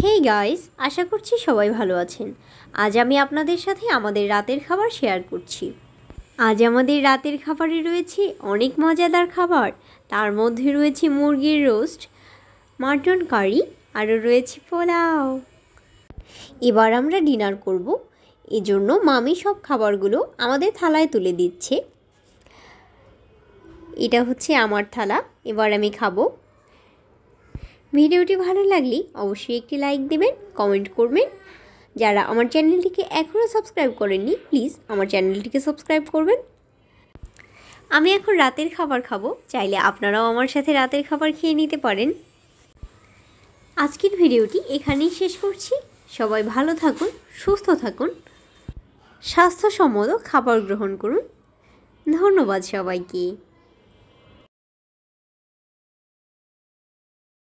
hey guys আশা করছি সবাই ভালো আছেন আজ আমি আপনাদের সাথে আমাদের রাতের খাবার শেয়ার করছি আজ আমাদের রাতের খাবারে রয়েছে অনেক মজাদার খাবার তার মধ্যে রয়েছে মুরগির রোস্ট মাটন কারি আরও রয়েছে পোলাও এবার আমরা ডিনার করব এজন্য মামি সব খাবারগুলো আমাদের থালায় তুলে দিচ্ছে এটা হচ্ছে আমার থালা এবার আমি খাবো ভিডিওটি ভালো লাগলে অবশ্যই একটি লাইক দেবেন কমেন্ট করবেন যারা আমার চ্যানেলটিকে এখনও সাবস্ক্রাইব করেননি প্লিজ আমার চ্যানেলটিকে সাবস্ক্রাইব করবেন আমি এখন রাতের খাবার খাবো চাইলে আপনারাও আমার সাথে রাতের খাবার খেয়ে নিতে পারেন আজকের ভিডিওটি এখানেই শেষ করছি সবাই ভালো থাকুন সুস্থ থাকুন স্বাস্থ্যসম্মত খাবার গ্রহণ করুন ধন্যবাদ সবাইকে